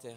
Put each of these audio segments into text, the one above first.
til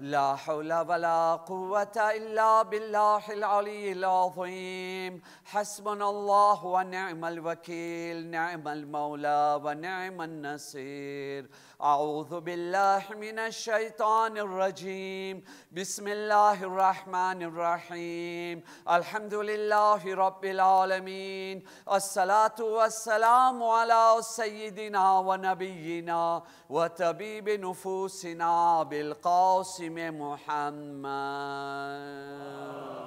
لا حول ولا قوة إلا بالله العلي العظيم حسبنا الله ونعم الوكيل نعم المولى ونعم النصير أعوذ بالله من الشيطان الرجيم بسم الله الرحمن الرحيم الحمد لله رب العالمين الصلاة والسلام على سيدنا ونبينا وطبيب نفوسنا بالقاسم محمد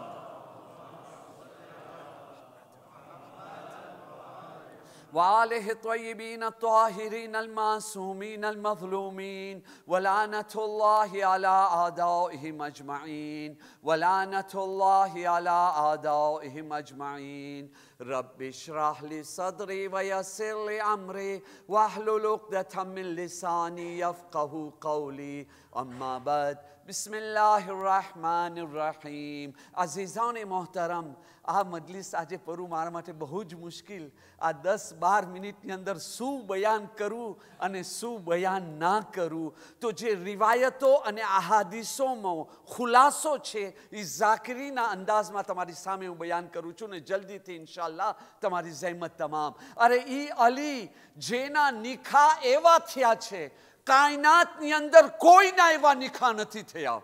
وآله الطيبين الطاهرين المعصومين المظلومين ولعنة الله على أعدائهم أجمعين ولعنة الله على أعدائهم أجمعين رب اشرح لي صدري ويسر لي أمري واحلل عقدة من لساني يفقه قولي أما بعد بسم الله الرحمن الرحیم عزیزان محترમ આ મજલિસ આજે પરું મારા માટે બહુ જ મુશ્કેલ આ દસ બાર મિનિટની અંદર શું બયાન કરું અને શું બયાન ના કરું તો જે રિવાયતો અને આહાદીસોમાં ખુલાસો છે એ ઝાકરીના અંદાજમાં તમારી સામે હું બયાન કરું છું ને જલ્દીથી ઇન્શાલ્લાહ તમારી જહેમત તમામ અરે ઈ અલી જેના નિખા એવા થયા છે કાયનાતની અંદર કોઈના એવા નિખા નથી થયા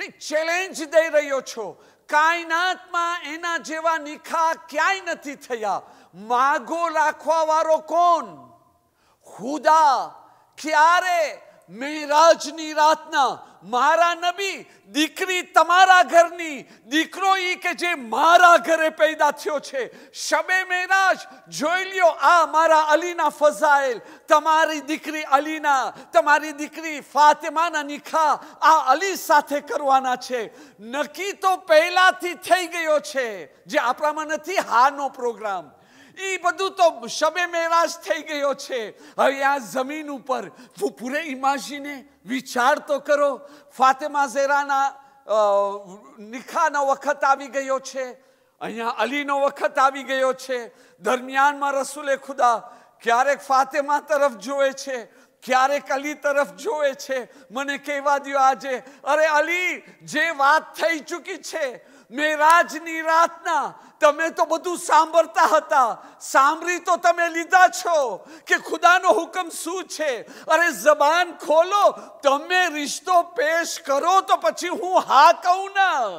નહીં ચેલેન્જ દઈ રહ્યો છો કાયનાતમાં એના જેવા નિખા ક્યાંય નથી થયા માગો રાખવા વાળો કોણ હુદા ક્યારે મેરાજની રાતના મારા નબી દીકરી તમારા ઘરની દીકરો એ કે જે મારા ઘરે પેદા થયો છે શબે મેરાજ જોઈ લ્યો આ મારા અલીના ફઝાઇલ તમારી દીકરી અલીના તમારી દીકરી ફાતિમાના નિખા આ અલી સાથે કરવાના છે નક્કી તો પહેલાથી થઈ ગયો છે જે આપણામાં નથી હાનો પ્રોગ્રામ એ બધું તો શબે મેળાશ થઈ ગયો છે હવે આ જમીન ઉપર પૂરે ઇમાજીને વિચાર તો કરો ફાતેમા ઝેરાના નિખાનો વખત આવી ગયો છે અહીંયા અલીનો વખત આવી ગયો છે દરમિયાનમાં રસુલે ખુદા ક્યારેક ફાતેમા તરફ જોવે છે ક્યારેક અલી તરફ જોવે છે મને કહેવા દો આજે અરે અલી જે વાત થઈ ચૂકી છે મેરાજની રાતના તમે તો બધું સાંભળતા હતા સાંભળી તો તમે લીધા છો કે ખુદાનો હુકમ શું છે અરે જબાન ખોલો તમે રિશ્તો પેશ કરો તો પછી હું હા કહું ના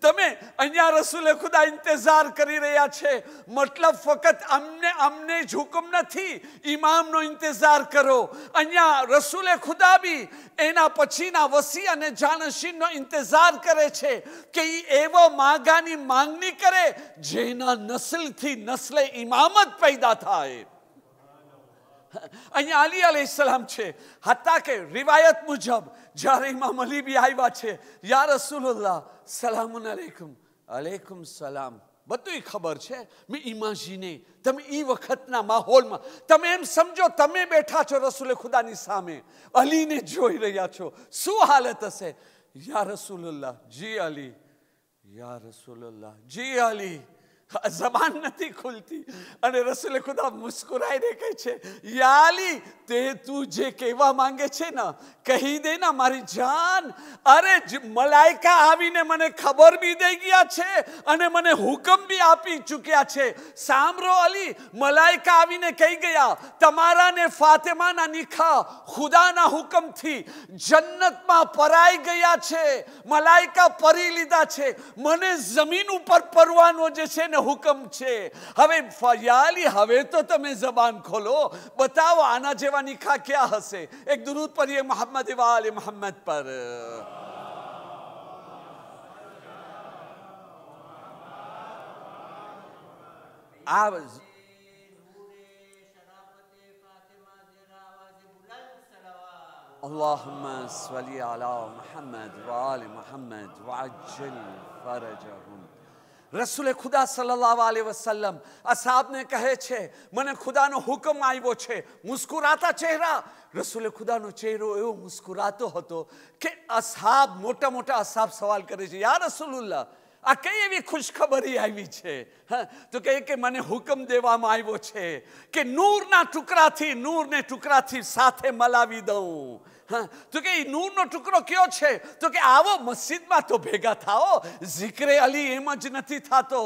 તમે અહીંયા રસૂલે ખુદા ઇંતજાર કરી રહ્યા છે મતલબ ફક્ત અમને અમને જ હુકમ નથી ઇમામનો ઇંતજાર કરો અહીંયા રસૂલે ખુદા બી એના પછીના વસી અને જાનશીનનો ઇંતજાર કરે છે કે એ એવો માગાની માંગણી કરે જેના નસ્લથી નસ્લે ઇમામત પૈદા થાય અહીંયા અલી અલી સલામ છે હતા કે રિવાયત મુજબ જ્યારે ઇમામ અલી બી આવ્યા છે યા રસુલ્લાહ સલામ અલેકુમ અલેકુમ સલામ બધું ખબર છે મેં ઇમાજીને તમે એ વખતના માહોલમાં તમે એમ સમજો તમે બેઠા છો રસુલે ખુદાની સામે અલીને જોઈ રહ્યા છો શું હાલત હશે યા રસુલ્લાહ જી અલી યા રસુલ્લાહ જી અલી જબાન નથી ખુલતી અને રસુલે ખુદા મુસ્કુરાઈને કહે છે યાલી તે તું જે કહેવા માંગે છે ને કહી દે ને મારી જાન અરે મલાઈકા આવીને મને ખબર બી દઈ ગયા છે અને મને હુકમ બી આપી ચૂક્યા છે સાંભળો અલી મલાઈકા આવીને કહી ગયા તમારાને ફાતેમાના નિખા ખુદાના હુકમથી જન્નતમાં પરાઈ ગયા છે મલાઈકા પરી લીધા છે મને જમીન ઉપર પરવાનો જે છે ને हुकम छे हवे फरियाली हवे तो तमे जबान खोलो बताओ आना जेवा निखा क्या हसे एक दुरूद पढ़िए मोहम्मद वाले मोहम्मद पर आवाज اللهم صل على محمد وآل محمد وعجل فرجهم રસુલે ખુદા સલ્લાહ આલી વસલ્લમ અસાબને કહે છે મને ખુદાનો હુકમ આવ્યો છે મુસ્કુરાતા ચહેરા રસુલે ખુદાનો ચહેરો એવો મુસ્કુરાતો હતો કે અસાબ મોટા મોટા અસાબ સવાલ કરે છે યા રસુલ્લા આ કઈ એવી ખુશખબરી આવી છે તો કહે કે મને હુકમ દેવામાં આવ્યો છે કે નૂરના ટુકડાથી નૂરને ટુકડાથી સાથે મલાવી દઉં તો કે નૂરનો ટુકડો કયો છે તો કે આવો મસ્જિદમાં તો ભેગા થાઓ ઝિક્રે અલી એમ જ નથી થતો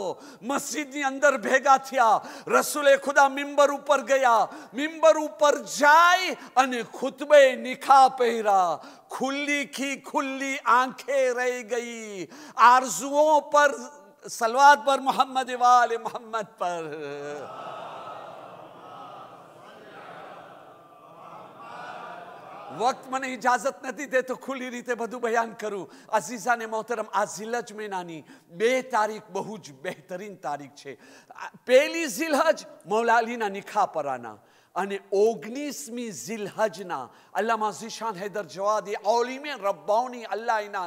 મસ્જિદની અંદર ભેગા થયા રસુલે ખુદા મિમ્બર ઉપર ગયા મિમ્બર ઉપર જાય અને ખુતબે નિખા પહેરા ખુલ્લી ખી ખુલ્લી આંખે રહી ગઈ આરઝુઓ પર સલવાદ પર મોહમ્મદ વાલે મોહમ્મદ પર વખત મને ઇજાજત નથી તે તો ખુલ્લી રીતે બધું બયાન કરું અઝીઝાને મોહતરમ આ ઝિલજ મહિનાની બે તારીખ બહુ જ બહેતરીન તારીખ છે પહેલી ઝિલહજ મૌલાલીના નિખાપરાના અને ઓગણીસમી ઝીલહજના અલ્લામા ઝીશાન હૈદર જવા દે ઓલીમે રબ્બાઉની અલ્લાહ એના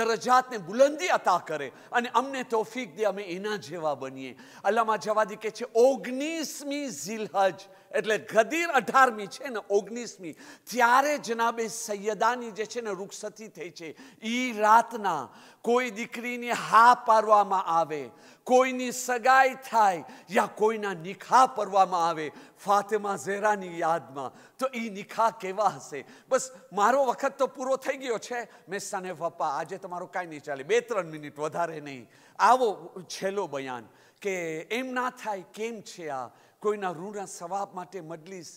દરજાતને બુલંદી અતા કરે અને અમને તોફીક દે અમે એના જેવા બનીએ અલ્લામા જવાદી કહે છે ઓગણીસમી ઝીલહજ એટલે ગદીર અઢારમી છે ને ઓગણીસમી ત્યારે જનાબે સૈયદાની જે છે ને રૂખસતી થઈ છે એ રાતના કોઈ દીકરીની હા પારવામાં આવે કોઈની સગાઈ થાય યા કોઈના નિખા પરવામાં આવે ફાતેમા ઝેરાની યાદમાં તો એ નિખા કેવા હશે બસ મારો વખત તો પૂરો થઈ ગયો છે મેસાને પપ્પા આજે તમારો કાંઈ નહીં ચાલે બે ત્રણ મિનિટ વધારે નહીં આવો છેલ્લો બયાન કે એમ ના થાય કેમ છે આ કોઈના ઋણ સવાબ માટે મજલિસ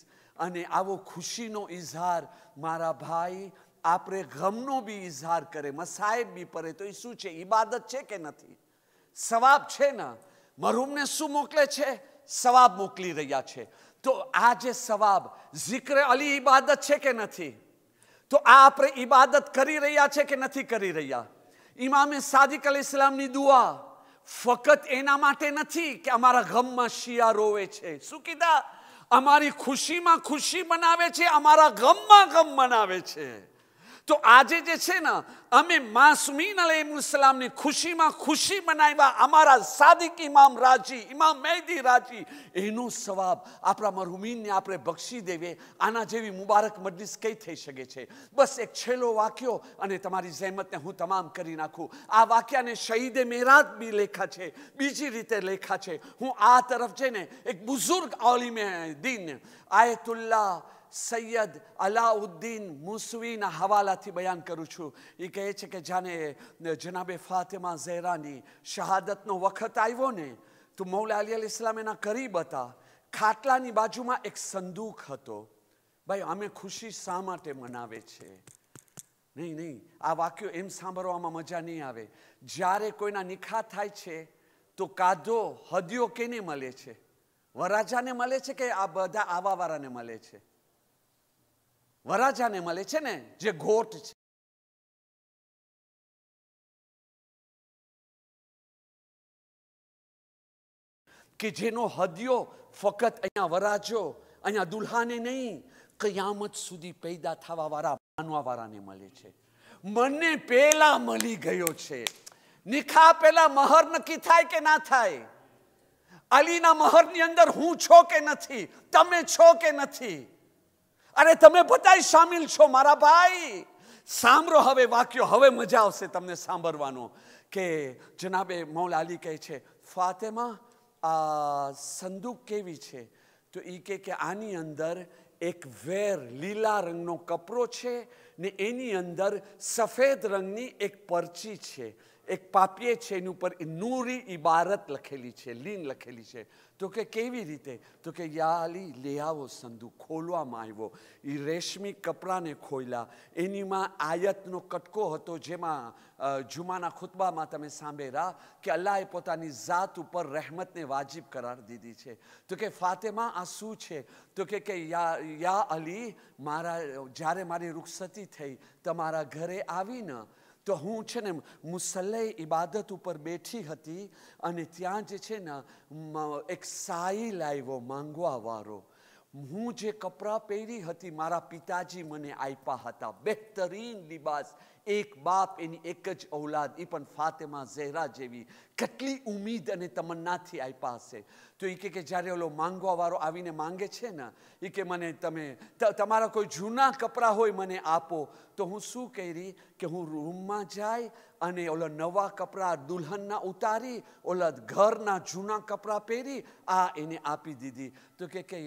અને આવો ખુશીનો ઇઝહાર મારા ભાઈ આપણે ગમનો બી ઇઝહાર કરે મસાહેબ બી પરે તો એ શું છે ઇબાદત છે કે નથી સવાબ છે ને મરૂમને શું મોકલે છે સવાબ મોકલી રહ્યા છે તો આ જે સવાબ ઝિક્ર અલી ઇબાદત છે કે નથી તો આ આપણે ઇબાદત કરી રહ્યા છે કે નથી કરી રહ્યા ઇમામે સાદિક અલી ઇસ્લામની દુઆ ફક્ત એના માટે નથી કે અમારા ગમમાં શિયા રોવે છે શું કીધા અમારી ખુશીમાં ખુશી મનાવે છે અમારા ગમમાં ગમ મનાવે છે તો આજે જે છે ને અમે માસમીન અલૈસલામની ખુશીમાં ખુશી બનાવ્યા અમારા સાદિક ઇમામ રાજી ઇમામ મહેદી રાજી એનો સવાબ આપણા મરહુમીનને આપણે બક્ષી દેવે આના જેવી મુબારક મજલિસ કઈ થઈ શકે છે બસ એક છેલ્લો વાક્યો અને તમારી જહેમતને હું તમામ કરી નાખું આ વાક્યાને શહીદે મેરાજ બી લેખા છે બીજી રીતે લેખા છે હું આ તરફ છે ને એક બુઝુર્ગ ઓલિમે દીન આયતુલ્લા સૈયદ અલાઉદ્દીન મુસવીના હવાલાથી બયાન કરું છું એ કહે છે કે જાને જનાબે ફાતેમા ઝેરાની શહાદતનો વખત આવ્યો ને તો મૌલા અલી અલ ઇસ્લામ એના કરીબ હતા ખાટલાની બાજુમાં એક સંદૂક હતો ભાઈ અમે ખુશી શા માટે મનાવે છે નહીં નહીં આ વાક્યો એમ સાંભળવામાં મજા નહીં આવે જ્યારે કોઈના નિખા થાય છે તો કાદો હદિયો કેને મળે છે વરાજાને મળે છે કે આ બધા આવાવાળાને મળે છે વરાજાને મળે છે ને જે ઘોટ છે કે જેનો હદ્યો ફક્ત અહીંયા વરાજો અહીંયા દુલ્હાને નહીં કયામત સુધી પેદા થવા વાળા માનવા વાળાને મળે છે મને પેલા મળી ગયો છે નિખા પેલા મહર નક્કી થાય કે ના થાય અલીના મહરની અંદર હું છો કે નથી તમે છો કે નથી અરે તમે બધાય સામેલ છો મારા ભાઈ સાંભળો હવે વાક્યો હવે મજા આવશે તમને સાંભળવાનો કે જનાબે મૌલ અલી કહે છે ફાતેમા આ સંદૂક કેવી છે તો એ કે આની અંદર એક વેર લીલા રંગનો કપરો છે ને એની અંદર સફેદ રંગની એક પરચી છે એક પાપીએ છે એની ઉપર નૂરી ઇબારત લખેલી છે લીન લખેલી છે તો કે કેવી રીતે તો કે યાલી લે આવો સંધુ ખોલવામાં આવ્યો એ રેશમી કપડાને ખોલ્યા એનીમાં આયતનો કટકો હતો જેમાં જુમાના ખુતબામાં તમે સાંભળ્યા કે અલ્લાહે પોતાની જાત ઉપર રહેમતને વાજિબ કરાર દીધી છે તો કે ફાતેમાં આ શું છે તો કે યા યા અલી મારા જ્યારે મારી રૂખસતી ખુશી થઈ તમારા ઘરે આવીને તો હું છે ને મુસલ્લે ઇબાદત ઉપર બેઠી હતી અને ત્યાં જે છે ને એક સાઈ લાવ્યો માંગવાવાળો હું જે કપડાં પહેરી હતી મારા પિતાજી મને આપ્યા હતા બહેતરીન લિબાસ એક બાપ એની એક જ ઔલાદ એ પણ ફાતેમાં ઝહેરા જેવી કેટલી ઉમીદ અને તમન્નાથી આપ્યા હશે તો એ કે જ્યારે ઓલો માંગવાવાળો આવીને માંગે છે ને એ કે મને તમે તમારા કોઈ જૂના કપડાં હોય મને આપો તો હું શું કરી કે હું રૂમમાં જાય અને ઓલા નવા કપડાં દુલ્હનના ઉતારી ઓલા ઘરના જૂના કપડાં પહેરી આ એને આપી દીધી તો કે કે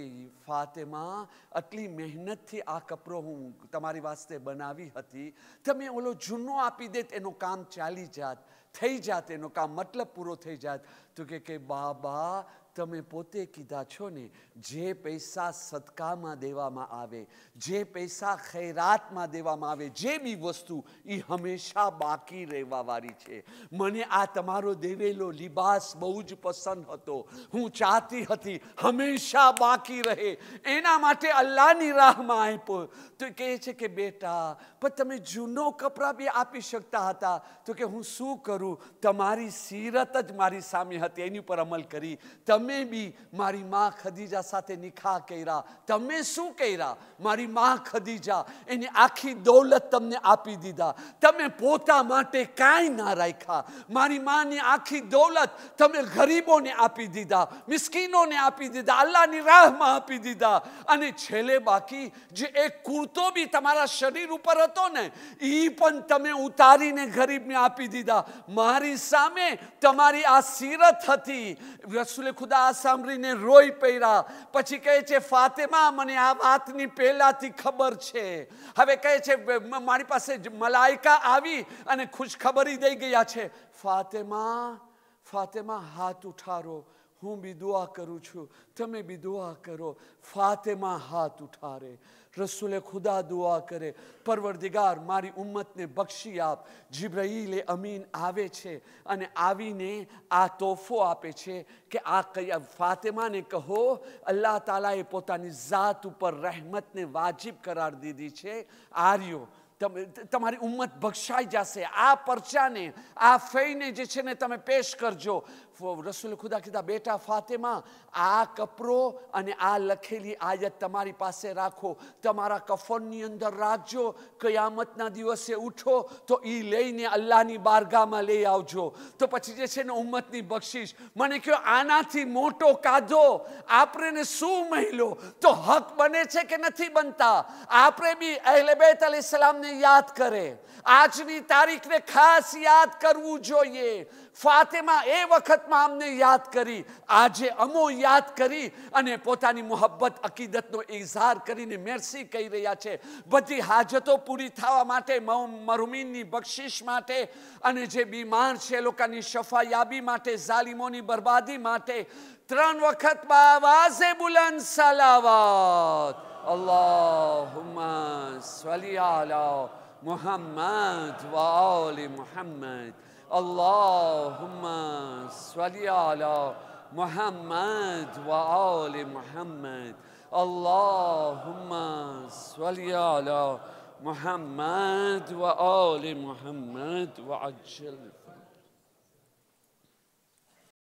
ફાતેમાં આટલી મહેનતથી આ કપડો હું તમારી વાસ્તે બનાવી હતી તમે ઓલો પેલો જૂનો આપી દેત એનું કામ ચાલી જાત થઈ જાત એનું કામ મતલબ પૂરો થઈ જાત તો કે બાબા તમે પોતે કીધા છો ને જે પૈસા સદકામાં દેવામાં આવે જે પૈસા ખૈરાતમાં દેવામાં આવે જે બી વસ્તુ એ હંમેશા બાકી રહેવાવાળી છે મને આ તમારો દેવેલો લિબાસ બહુ જ પસંદ હતો હું ચાહતી હતી હંમેશા બાકી રહે એના માટે અલ્લાહની રાહમાં આપ્યો તો કહે છે કે બેટા પણ તમે જૂનો કપડાં બી આપી શકતા હતા તો કે હું શું કરું તમારી સીરત જ મારી સામે હતી એની ઉપર અમલ કરી તમે તમે બી મારી મા ખદીજા સાથે નિખાહ કર્યા તમે શું કર્યા મારી મા ખદીજા એની આખી દૌલત તમને આપી દીધા તમે પોતા માટે કાંઈ ના રાખ્યા મારી માની આખી દૌલત તમે ગરીબોને આપી દીધા મિસ્કીનોને આપી દીધા અલ્લાહની રાહમાં આપી દીધા અને છેલ્લે બાકી જે એક કુર્તો બી તમારા શરીર ઉપર હતો ને એ પણ તમે ઉતારીને ગરીબને આપી દીધા મારી સામે તમારી આ સીરત હતી રસુલે ખુદા પિતા સાંભળીને રોઈ પડ્યા પછી કહે છે ફાતેમા મને આ વાતની પહેલાંથી ખબર છે હવે કહે છે મારી પાસે મલાઈકા આવી અને ખુશખબરી દઈ ગયા છે ફાતેમા ફાતેમા હાથ ઉઠારો હું બી દુઆ કરું છું તમે બી દુઆ કરો ફાતેમાં હાથ ઉઠારે રસુલે ખુદા દુઆ કરે પરવરદિગાર મારી ઉમ્મતને બક્ષી આપ જીબ્રઈલે અમીન આવે છે અને આવીને આ તોહફો આપે છે કે આ કયા ફાતેમાને કહો અલ્લાહ તાલાએ પોતાની જાત ઉપર રહેમતને વાજિબ કરાર દીધી છે આર્યો તમારી ઉમ્મત બક્ષાઈ જશે આ પરચાને આ ફઈને જે છે ને તમે પેશ કરજો રસુલ ખુદા કીધા બેટા ફાતેમાં આ કપરો અને આ લખેલી આયત તમારી પાસે રાખો તમારા કફનની અંદર રાખજો કયામતના દિવસે ઉઠો તો એ લઈને અલ્લાહની બારગામાં લઈ આવજો તો પછી જે છે ને ઉમ્મતની બક્ષિશ મને કહ્યું આનાથી મોટો કાદો આપણે શું મહિલો તો હક બને છે કે નથી બનતા આપણે બી અહેલે બેત અલી સલામને વાતને યાદ કરે આજની તારીખને ખાસ યાદ કરવું જોઈએ ફાતેમા એ વખતમાં અમને યાદ કરી આજે અમો યાદ કરી અને પોતાની મોહબ્બત અકીદતનો ઇઝહાર કરીને મેરસી કહી રહ્યા છે બધી હાજતો પૂરી થવા માટે મરમીનની બક્ષિશ માટે અને જે બીમાર છે લોકોની શફાયાબી માટે ઝાલિમોની બરબાદી માટે ત્રણ વખતમાં બાવાઝે બુલંદ સલાવાત اللهم صل على محمد وآل محمد اللهم صل على محمد وآل محمد اللهم صل على محمد وآل محمد وعجل